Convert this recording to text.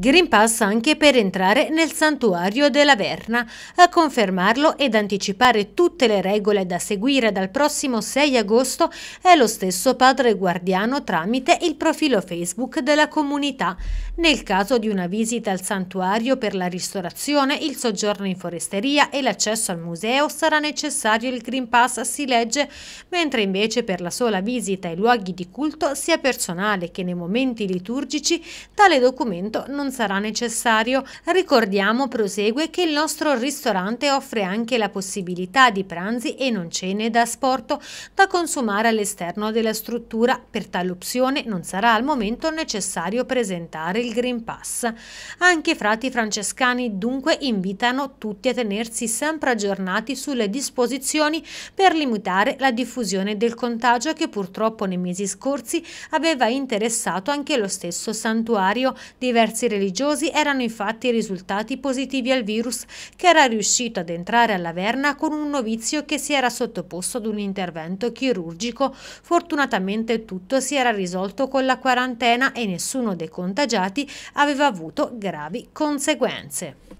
Green Pass anche per entrare nel santuario della Verna. A confermarlo ed anticipare tutte le regole da seguire dal prossimo 6 agosto è lo stesso padre guardiano tramite il profilo Facebook della comunità. Nel caso di una visita al santuario per la ristorazione, il soggiorno in foresteria e l'accesso al museo sarà necessario il Green Pass, si legge, mentre invece per la sola visita ai luoghi di culto, sia personale che nei momenti liturgici, tale documento non non sarà necessario. Ricordiamo, prosegue, che il nostro ristorante offre anche la possibilità di pranzi e non cene da sporto da consumare all'esterno della struttura. Per tale opzione non sarà al momento necessario presentare il Green Pass. Anche i frati francescani dunque invitano tutti a tenersi sempre aggiornati sulle disposizioni per limitare la diffusione del contagio che purtroppo nei mesi scorsi aveva interessato anche lo stesso santuario. Diversi religiosi erano infatti risultati positivi al virus che era riuscito ad entrare alla Verna con un novizio che si era sottoposto ad un intervento chirurgico. Fortunatamente tutto si era risolto con la quarantena e nessuno dei contagiati aveva avuto gravi conseguenze.